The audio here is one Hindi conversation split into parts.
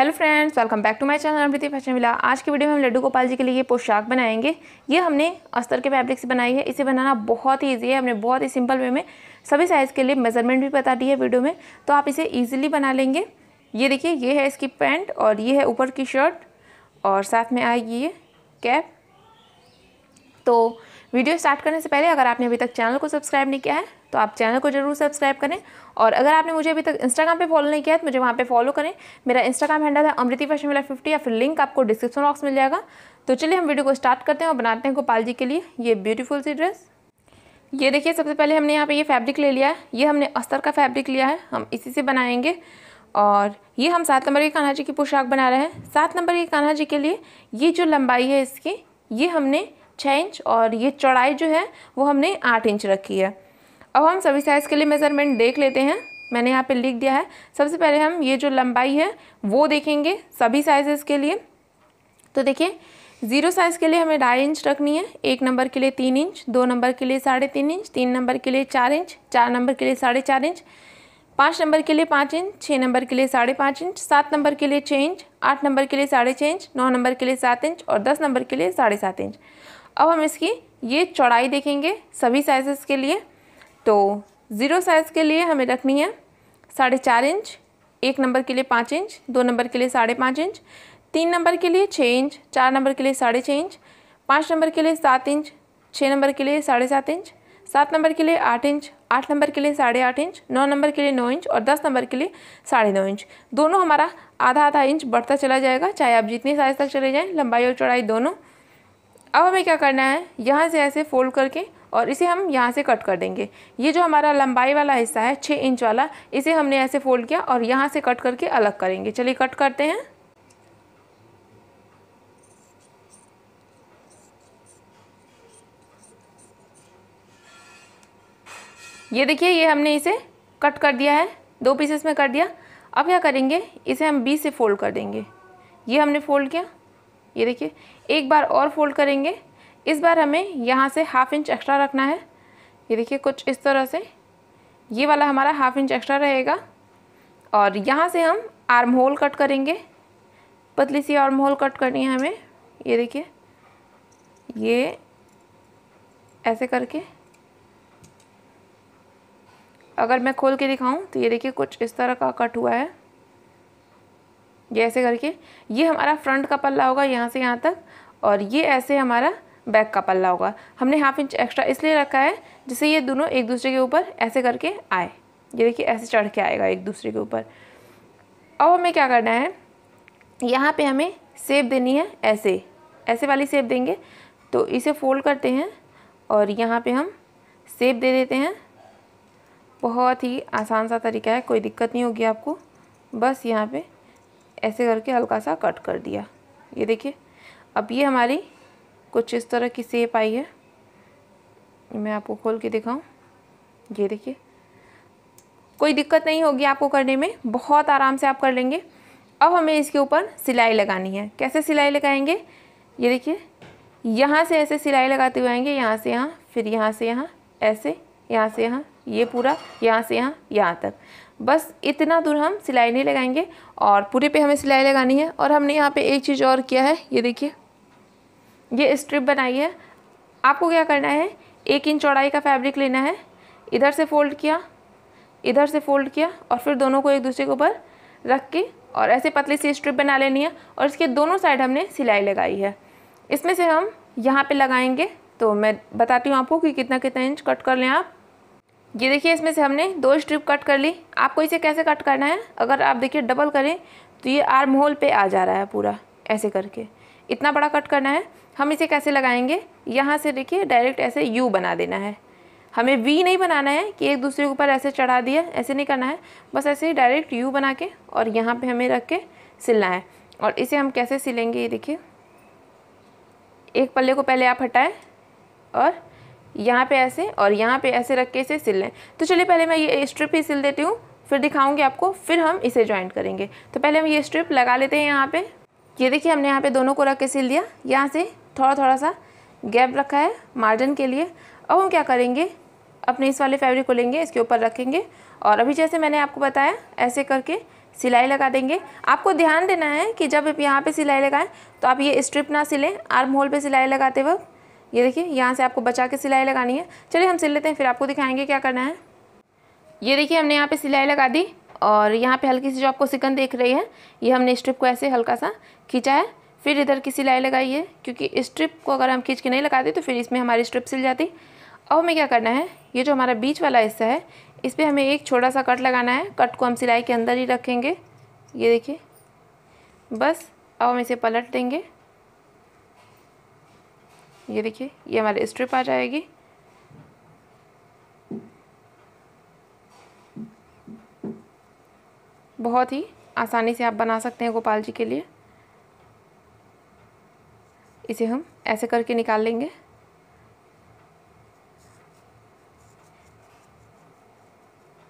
hello friends welcome back to my channel Amriti Fashion मिला आज की वीडियो में हम लड्डू गोपाल जी के लिए पोशाक बनाएंगे ये हमने अस्तर के फैब्रिक से बनाई है इसे बनाना बहुत ही ईजी है हमने बहुत ही सिंपल वे में सभी साइज़ के लिए मेजरमेंट भी बता दी है वीडियो में तो आप इसे ईजिली बना लेंगे ये देखिए ये है इसकी पैंट और ये है ऊपर की शर्ट और साथ में आएगी ये कैप तो वीडियो स्टार्ट करने से पहले अगर आपने अभी तक चैनल को सब्सक्राइब नहीं किया है तो आप चैनल को जरूर सब्सक्राइब करें और अगर आपने मुझे अभी तक इंस्टाग्राम पे फॉलो नहीं किया है तो मुझे वहाँ पे फॉलो करें मेरा इंस्टाग्राम हैंडल है अमृति फैशन मेला फिफ्टी या फिर लिंक आपको डिस्क्रिप्शन बॉक्स मिल जाएगा तो चलिए हम वीडियो को स्टार्ट करते हैं और बनाते हैं गोपाल जी के लिए ये ब्यूटीफुल सी ड्रेस ये देखिए सबसे पहले हमने यहाँ पर ये फैब्रिक ले लिया है ये हमने अस्तर का फैब्रिक लिया है हम इसी से बनाएंगे और ये हम सात नंबर की कान्हा जी की पोशाक बना रहे हैं सात नंबर की कान्हा जी के लिए ये जो लंबाई है इसकी ये हमने छः इंच और ये चौड़ाई जो है वो हमने आठ इंच रखी है अब हम सभी साइज़ के लिए मेज़रमेंट देख लेते हैं मैंने यहाँ पे लिख दिया है सबसे पहले हम ये जो लंबाई है वो देखेंगे सभी साइज़ के लिए तो देखिए ज़ीरो साइज़ के लिए हमें ढाई इंच रखनी है एक नंबर के लिए तीन इंच दो नंबर के लिए साढ़े तीन इंच तीन नंबर के लिए चार इंच चार नंबर के लिए साढ़े चार इंच पाँच नंबर के लिए पाँच इंच छः नंबर के लिए साढ़े पाँच इंच सात नंबर के लिए छः इंच आठ नंबर के लिए साढ़े छः इंच नौ नंबर के लिए सात इंच और दस नंबर के लिए साढ़े सात इंच अब हम इसकी ये चौड़ाई देखेंगे सभी साइज़ के लिए तो ज़ीरो साइज़ के लिए हमें रखनी है साढ़े चार इंच एक नंबर के लिए पाँच इंच दो नंबर के लिए साढ़े पाँच इंच तीन नंबर के लिए छः इंच चार नंबर के लिए साढ़े छः इंच पाँच नंबर के लिए सात इंच छः नंबर के लिए साढ़े सात इंच सात नंबर के लिए आठ इंच आठ नंबर के लिए साढ़े आठ इंच नौ नंबर के लिए नौ इंच और दस नंबर के लिए साढ़े नौ इंच दोनों हमारा आधा आधा इंच बढ़ता चला जाएगा चाहे आप जितनी साइज़ तक चले जाएँ लंबाई और चौड़ाई दोनों अब हमें क्या करना है यहाँ से ऐसे फोल्ड करके और इसे हम यहाँ से कट कर देंगे ये जो हमारा लंबाई वाला हिस्सा है छः इंच वाला इसे हमने ऐसे फोल्ड किया और यहाँ से कट करके अलग करेंगे चलिए कट करते हैं ये देखिए ये हमने इसे कट कर दिया है दो पीसेस में कर दिया अब क्या करेंगे इसे हम बीस से फ़ोल्ड कर देंगे ये हमने फ़ोल्ड किया ये देखिए एक बार और फोल्ड करेंगे इस बार हमें यहाँ से हाफ इंच एक्स्ट्रा रखना है ये देखिए कुछ इस तरह से ये वाला हमारा हाफ इंच एक्स्ट्रा रहेगा और यहाँ से हम आर्म होल कट करेंगे पतली सी आर्म होल कट करनी है हमें ये देखिए ये ऐसे करके अगर मैं खोल के दिखाऊं तो ये देखिए कुछ इस तरह का कट हुआ है ये ऐसे करके ये हमारा फ्रंट का पल्ला होगा यहाँ से यहाँ तक और ये ऐसे हमारा बैक का पल्ला होगा हमने हाफ इंच एक्स्ट्रा इसलिए रखा है जिससे ये दोनों एक दूसरे के ऊपर ऐसे करके आए ये देखिए ऐसे चढ़ के आएगा एक दूसरे के ऊपर अब हमें क्या करना है यहाँ पे हमें सेब देनी है ऐसे ऐसे वाली सेब देंगे तो इसे फोल्ड करते हैं और यहाँ पे हम सेब दे देते हैं बहुत ही आसान सा तरीका है कोई दिक्कत नहीं होगी आपको बस यहाँ पे ऐसे करके हल्का सा कट कर दिया ये देखिए अब ये हमारी कुछ इस तरह की सेप आई है मैं आपको खोल के दिखाऊँ ये देखिए कोई दिक्कत नहीं होगी आपको करने में बहुत आराम से आप कर लेंगे अब हमें इसके ऊपर सिलाई लगानी है कैसे सिलाई लगाएंगे ये देखिए यहाँ से ऐसे सिलाई लगाते हुए आएंगे यहाँ से यहाँ फिर यहाँ से यहाँ ऐसे यहाँ से यहाँ ये पूरा यहाँ से यहाँ यहाँ तक बस इतना दूर हम सिलाई नहीं लगाएंगे और पूरे पे हमें सिलाई लगानी है और हमने यहाँ पे एक चीज़ और किया है ये देखिए ये स्ट्रिप बनाई है आपको क्या करना है एक इंच चौड़ाई का फैब्रिक लेना है इधर से फोल्ड किया इधर से फोल्ड किया और फिर दोनों को एक दूसरे के ऊपर रख के और ऐसे पतली सी स्ट्रिप बना लेनी है और इसके दोनों साइड हमने सिलाई लगाई है इसमें से हम यहाँ पे लगाएंगे तो मैं बताती हूँ आपको कि कितना कितना इंच कट कर लें आप ये देखिए इसमें से हमने दो स्ट्रिप कट कर ली आपको इसे कैसे कट करना है अगर आप देखिए डबल करें तो ये आर्म होल पर आ जा रहा है पूरा ऐसे करके इतना बड़ा कट करना है हम इसे कैसे लगाएंगे यहाँ से देखिए डायरेक्ट ऐसे यू बना देना है हमें वी नहीं बनाना है कि एक दूसरे के ऊपर ऐसे चढ़ा दिया ऐसे नहीं करना है बस ऐसे ही डायरेक्ट यू बना के और यहाँ पे हमें रख के सिलना है और इसे हम कैसे सिलेंगे ये देखिए एक पल्ले को पहले आप हटाएं और यहाँ पे ऐसे और यहाँ पे ऐसे रख के इसे सिल लें तो चलिए पहले मैं ये स्ट्रिप ही सिल देती हूँ फिर दिखाऊँगी आपको फिर हम इसे ज्वाइंट करेंगे तो पहले हम ये स्ट्रिप लगा लेते हैं यहाँ पर ये देखिए हमने यहाँ पर दोनों को रख के सिल दिया यहाँ से थोड़ा थोड़ा सा गैप रखा है मार्जिन के लिए अब हम क्या करेंगे अपने इस वाले फैब्रिक को लेंगे इसके ऊपर रखेंगे और अभी जैसे मैंने आपको बताया ऐसे करके सिलाई लगा देंगे आपको ध्यान देना है कि जब आप यहाँ पर सिलाई लगाएं तो आप ये स्ट्रिप ना सिलें आर्म होल पर सिलाई लगाते वक्त ये देखिए यहाँ से आपको बचा के सिलाई लगानी है चलिए हम सिल लेते हैं फिर आपको दिखाएंगे क्या करना है ये देखिए हमने यहाँ पे सिलाई लगा दी और यहाँ पे हल्की सी जो आपको सिकन देख रही है ये हमने स्ट्रिप को ऐसे हल्का सा खींचा है फिर इधर की सिलाई लगाइए क्योंकि स्ट्रिप को अगर हम खींच के नहीं लगाते तो फिर इसमें हमारी स्ट्रिप सिल जाती अब हमें क्या करना है ये जो हमारा बीच वाला हिस्सा है इस पर हमें एक छोटा सा कट लगाना है कट को हम सिलाई के अंदर ही रखेंगे ये देखिए बस अब हम इसे पलट देंगे ये देखिए ये हमारी स्ट्रिप आ जाएगी बहुत ही आसानी से आप बना सकते हैं गोपाल जी के लिए इसे हम ऐसे करके निकाल लेंगे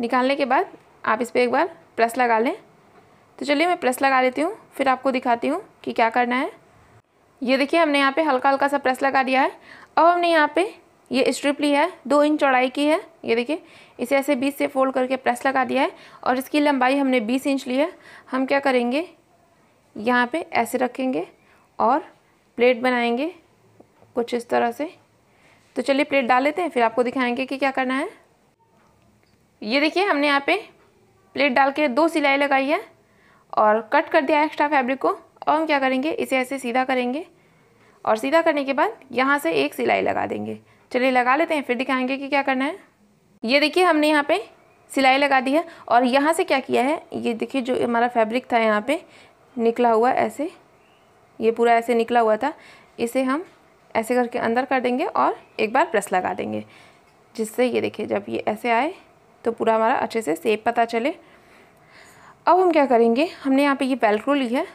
निकालने के बाद आप इस पर एक बार प्लस लगा लें तो चलिए मैं प्रेस लगा लेती हूँ फिर आपको दिखाती हूँ कि क्या करना है ये देखिए हमने यहाँ पे हल्का हल्का सा प्रेस लगा दिया है अब हमने यहाँ पे ये स्ट्रिप ली है दो इंच चौड़ाई की है ये देखिए इसे ऐसे बीस से फोल्ड करके प्रेस लगा दिया है और इसकी लंबाई हमने बीस इंच ली है हम क्या करेंगे यहाँ पे ऐसे रखेंगे और प्लेट बनाएंगे कुछ इस तरह से तो चलिए प्लेट डाल लेते हैं फिर आपको दिखाएंगे कि क्या करना है ये देखिए हमने यहाँ पे प्लेट डाल के दो सिलाई लगाई है और कट कर दिया है एक्स्ट्रा फैब्रिक को और हम क्या करेंगे इसे ऐसे सीधा करेंगे और सीधा करने के बाद यहाँ से एक सिलाई लगा देंगे चलिए लगा लेते हैं फिर दिखाएंगे कि क्या करना है ये देखिए हमने यहाँ पे सिलाई लगा दी है और यहाँ से क्या किया है ये देखिए जो हमारा फैब्रिक था यहाँ पे निकला हुआ ऐसे ये पूरा ऐसे निकला हुआ था इसे हम ऐसे करके अंदर कर देंगे और एक बार प्रेस लगा देंगे जिससे ये देखिए जब ये ऐसे आए तो पूरा हमारा अच्छे से सेप पता चले अब हम क्या करेंगे हमने यहाँ पे ये वेलक्रो ली है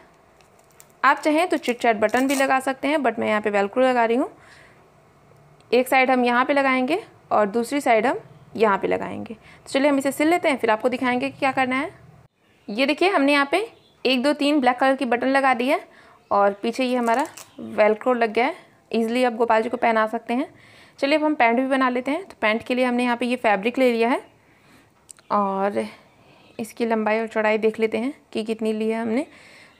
आप चाहें तो चिट चैट बटन भी लगा सकते हैं बट मैं यहाँ पे वेलक्रो लगा रही हूँ एक साइड हम यहाँ पे लगाएंगे और दूसरी साइड हम यहाँ पे लगाएंगे तो चलिए हम इसे सिल लेते हैं फिर आपको दिखाएंगे कि क्या करना है ये देखिए हमने यहाँ पे एक दो तीन ब्लैक कलर की बटन लगा दी है और पीछे ये हमारा वेलक्रो लग गया है ईजिली आप गोपाल जी को पहना सकते हैं चलिए अब हम पैंट भी बना लेते हैं तो पैंट के लिए हमने यहाँ पे ये फैब्रिक ले लिया है और इसकी लंबाई और चौड़ाई देख लेते हैं कि कितनी ली है हमने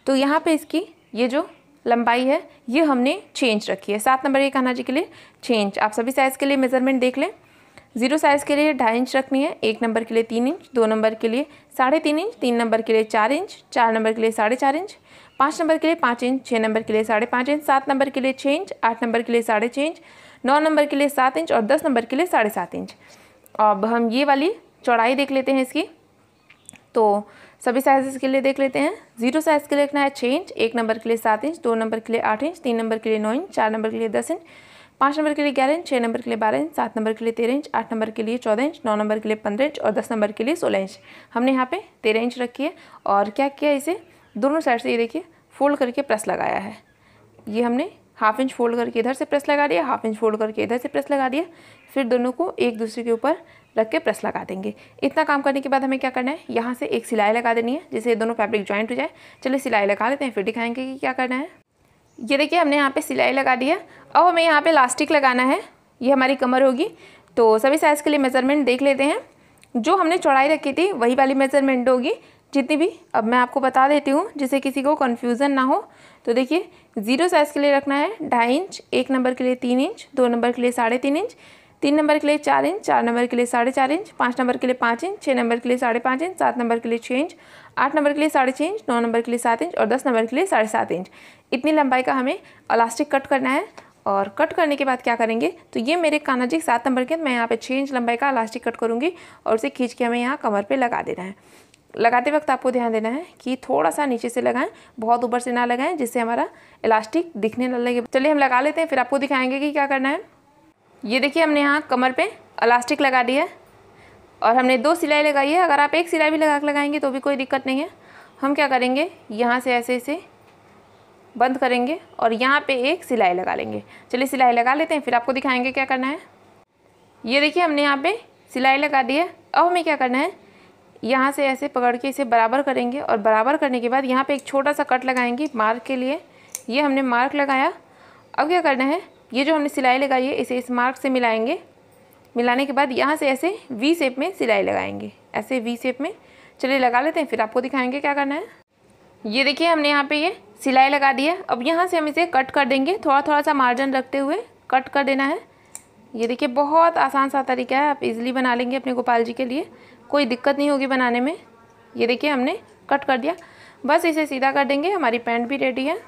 तो यहाँ पे इसकी ये जो लंबाई है ये हमने चेंज रखी है सात नंबर ये कहना जी के लिए चेंज आप सभी साइज़ के लिए मेज़रमेंट देख लें ज़ीरो साइज़ के लिए ढाई इंच रखनी है एक नंबर के लिए तीन इंच दो नंबर के लिए साढ़े तीन इंच तीन नंबर के लिए चार इंच चार नंबर के लिए साढ़े चार इंच पाँच नंबर के लिए पाँच इंच छः नंबर के लिए साढ़े पाँच इंच सात नंबर के लिए छः इंच आठ नंबर के लिए साढ़े छः इंच नौ नंबर के लिए सात इंच और दस नंबर के लिए साढ़े सात इंच अब हम ये वाली चौड़ाई देख लेते हैं इसकी तो सभी साइज़ के लिए देख लेते हैं जीरो साइज़ के लिए रखना है छः इंच एक नंबर के लिए सात इंच दो नंबर के लिए आठ इंच तीन नंबर के लिए नौ इंच चार नंबर के लिए दस इंच पाँच नंबर के लिए ग्यारह इंच छः नंबर के लिए बारह इंच सात नंबर के लिए तेरह इंच आठ नंबर के लिए चौदह इंच नौ नंबर के लिए पंद्रह इंच और दस नंबर के लिए सोलह इंच हमने यहाँ पे तेरह इंच रखी है और क्या किया इसे दोनों साइड से ये देखिए फोल्ड करके प्रेस लगाया है ये हमने हाफ इंच फोल्ड करके इधर से प्रेस लगा दिया हाफ इंच फोल्ड करके इधर से प्रेस लगा दिया फिर दोनों को एक दूसरे के ऊपर रख के प्रेस लगा देंगे इतना काम करने के बाद हमें क्या करना है यहाँ से एक सिलाई लगा देनी है जिससे दोनों फैब्रिक ज्वाइंट हो जाए चलिए सिलाई लगा लेते हैं फिर दिखाएंगे कि क्या करना है ये देखिए हमने यहाँ पे सिलाई लगा दी है अब हमें यहाँ पे लास्टिक लगाना है ये हमारी कमर होगी तो सभी साइज़ के लिए मेज़रमेंट देख लेते हैं जो हमने चौड़ाई रखी थी वही वाली मेज़रमेंट होगी जितनी भी अब मैं आपको बता देती हूँ जिससे किसी को कन्फ्यूज़न ना हो तो देखिए ज़ीरो साइज़ के लिए रखना है ढाई इंच एक नंबर के लिए तीन इंच दो नंबर के लिए साढ़े तीन इंच तीन नंबर के लिए चार इंच चार नंबर के लिए साढ़े चार इंच पाँच नंबर के लिए पाँच इंच छः नंबर के लिए साढ़े पाँच इंच सात नंबर के लिए छः इंच आठ नंबर के लिए साढ़े छः इंच नौ नंबर के लिए सात इंच और दस नंबर के लिए साढ़े सात इंच इतनी लंबाई का हमें अलास्टिक कट करना है और कट करने के बाद क्या करेंगे तो ये मेरे काना जी सात नंबर के मैं यहाँ पर छः इंच लंबाई का इलास्टिक कट करूँगी और उसे खींच के हमें यहाँ कमर पर लगा देना है लगाते वक्त आपको ध्यान देना है कि थोड़ा सा नीचे से लगाएं बहुत ऊपर से ना लगाएं जिससे हमारा इलास्टिक दिखने न लगे चलिए हम लगा लेते हैं फिर आपको दिखाएंगे कि क्या करना है ये देखिए हमने यहाँ कमर पे अलास्टिक लगा दिया है और हमने दो सिलाई लगाई है अगर आप एक सिलाई भी लगा लगाएंगे तो भी कोई दिक्कत नहीं है हम क्या करेंगे यहाँ से ऐसे इसे बंद करेंगे और यहाँ पे एक सिलाई लगा लेंगे चलिए सिलाई लगा लेते हैं फिर आपको दिखाएंगे क्या करना है ये देखिए हमने यहाँ पर सिलाई लगा दी है अब हमें क्या करना है यहाँ से ऐसे पकड़ के इसे बराबर करेंगे और बराबर करने के बाद यहाँ पर एक छोटा सा कट लगाएंगे मार्क के लिए ये हमने मार्क लगाया अब क्या करना है ये जो हमने सिलाई लगाई है इसे इस मार्क से मिलाएंगे मिलाने के बाद यहाँ से ऐसे वी शेप में सिलाई लगाएंगे ऐसे वी शेप में चलिए लगा लेते हैं फिर आपको दिखाएंगे क्या करना है ये देखिए हमने यहाँ पे ये सिलाई लगा दी है अब यहाँ से हम इसे कट कर देंगे थोड़ा थोड़ा सा मार्जिन रखते हुए कट कर देना है ये देखिए बहुत आसान सा तरीका है आप इजीली बना लेंगे अपने गोपाल जी के लिए कोई दिक्कत नहीं होगी बनाने में ये देखिए हमने कट कर दिया बस इसे सीधा कर देंगे हमारी पैंट भी रेडी है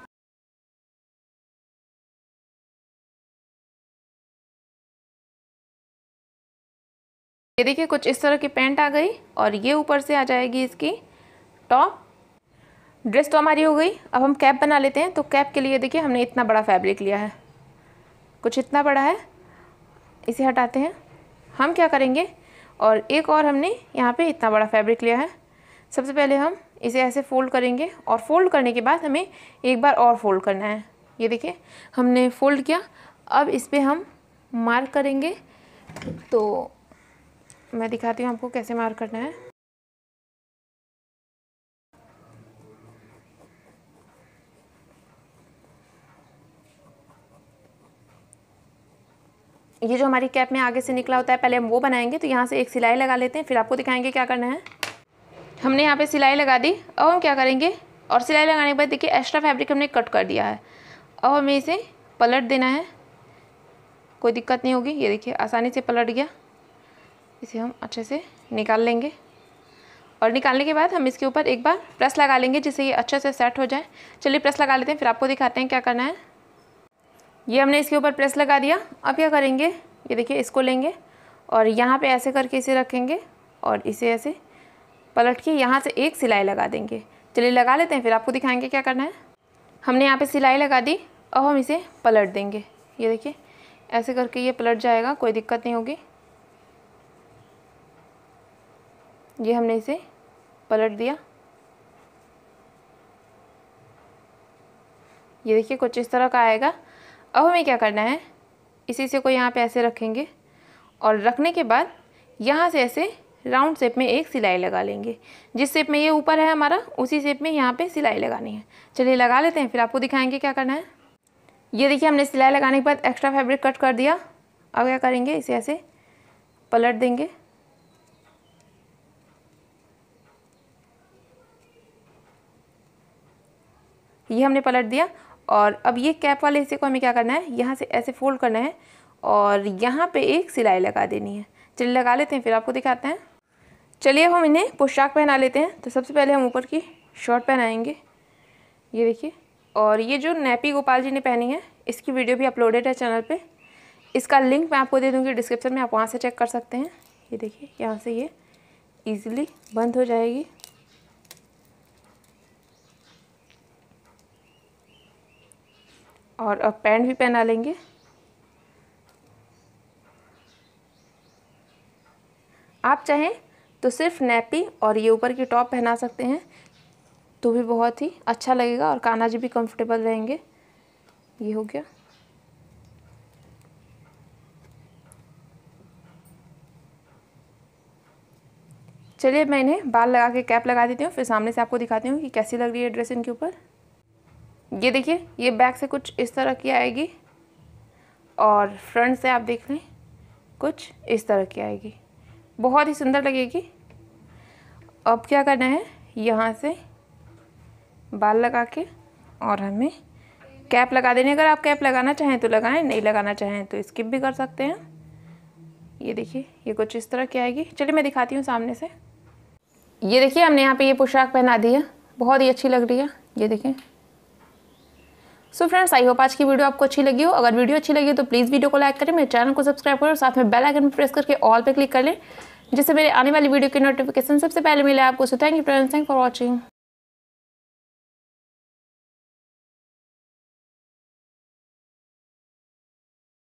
ये देखिए कुछ इस तरह की पैंट आ गई और ये ऊपर से आ जाएगी इसकी टॉप ड्रेस तो हमारी हो गई अब हम कैप बना लेते हैं तो कैप के लिए देखिए हमने इतना बड़ा फैब्रिक लिया है कुछ इतना बड़ा है इसे हटाते हैं हम क्या करेंगे और एक और हमने यहाँ पे इतना बड़ा फैब्रिक लिया है सबसे पहले हम इसे ऐसे फ़ोल्ड करेंगे और फ़ोल्ड करने के बाद हमें एक बार और फ़ोल्ड करना है ये देखिए हमने फ़ोल्ड किया अब इस पर हम मार्क करेंगे तो मैं दिखाती हूँ आपको कैसे मार्क करना है ये जो हमारी कैप में आगे से निकला होता है पहले हम वो बनाएंगे तो यहाँ से एक सिलाई लगा लेते हैं फिर आपको दिखाएंगे क्या करना है हमने यहाँ पे सिलाई लगा दी अब हम क्या करेंगे और सिलाई लगाने के बाद देखिए एक्स्ट्रा फैब्रिक हमने कट कर दिया है अब हमें इसे पलट देना है कोई दिक्कत नहीं होगी ये देखिए आसानी से पलट गया इसे हम अच्छे से निकाल लेंगे और निकालने के बाद हम इसके ऊपर एक बार प्रेस लगा लेंगे जिससे ये अच्छे से सेट हो जाए चलिए प्रेस लगा लेते हैं फिर आपको दिखाते हैं क्या करना है ये हमने इसके ऊपर प्रेस लगा दिया अब क्या करेंगे ये देखिए इसको लेंगे और यहाँ पे ऐसे करके इसे रखेंगे और इसे ऐसे पलट के यहाँ से एक सिलाई लगा देंगे चलिए लगा लेते हैं फिर आपको दिखाएंगे क्या करना है हमने यहाँ पे सिलाई लगा दी अब हम इसे पलट देंगे ये देखिए ऐसे करके ये पलट जाएगा कोई दिक्कत नहीं होगी ये हमने इसे पलट दिया ये देखिए कुछ इस तरह का आएगा अब हमें क्या करना है इसी से को यहाँ पे ऐसे रखेंगे और रखने के बाद यहाँ से ऐसे राउंड शेप में एक सिलाई लगा लेंगे जिस शेप में ये ऊपर है हमारा उसी शेप में यहाँ पे सिलाई लगानी है चलिए लगा लेते हैं फिर आपको दिखाएंगे क्या करना है ये देखिए हमने सिलाई लगाने के बाद एक्स्ट्रा फैब्रिक कट कर दिया अब क्या करेंगे इसे ऐसे पलट देंगे ये हमने पलट दिया और अब ये कैप वाले हिस्से को हमें क्या करना है यहाँ से ऐसे फोल्ड करना है और यहाँ पे एक सिलाई लगा देनी है चलिए लगा लेते हैं फिर आपको दिखाते हैं चलिए हम इन्हें पोशाक पहना लेते हैं तो सबसे पहले हम ऊपर की शर्ट पहनाएंगे ये देखिए और ये जो नैपी गोपाल जी ने पहनी है इसकी वीडियो भी अपलोडेड है चैनल पर इसका लिंक मैं आपको दे दूँगी डिस्क्रिप्शन में आप वहाँ से चेक कर सकते हैं ये देखिए यहाँ से ये ईज़िली बंद हो जाएगी और अब पैंट भी पहना लेंगे आप चाहें तो सिर्फ नैपी और ये ऊपर की टॉप पहना सकते हैं तो भी बहुत ही अच्छा लगेगा और काना जी भी कंफर्टेबल रहेंगे ये हो गया चलिए मैं इन्हें बाल लगा के कैप लगा देती हूँ फिर सामने से आपको दिखाती हूँ कि कैसी लग रही है ड्रेस इनके ऊपर ये देखिए ये बैक से कुछ इस तरह की आएगी और फ्रंट से आप देख लें कुछ इस तरह की आएगी बहुत ही सुंदर लगेगी अब क्या करना है यहाँ से बाल लगा के और हमें कैप लगा देने अगर आप कैप लगाना चाहें तो लगाएं नहीं लगाना चाहें तो स्किप भी कर सकते हैं ये देखिए ये कुछ इस तरह की आएगी चलिए मैं दिखाती हूँ सामने से ये देखिए हमने यहाँ पे ये पोशाक पहना दी है बहुत ही अच्छी लग रही है ये देखिए सो फ्रेंड्स आई होप आज की वीडियो आपको अच्छी लगी हो अगर वीडियो अच्छी लगी तो प्लीज़ वीडियो को लाइक करें मेरे चैनल को सब्सक्राइब करें और साथ में बेल आइकन पर प्रेस करके ऑल पर क्लिक कर लें जिससे मेरे आने वाली वीडियो की नोटिफिकेशन सबसे पहले मिले आपको so thank you friends thank for watching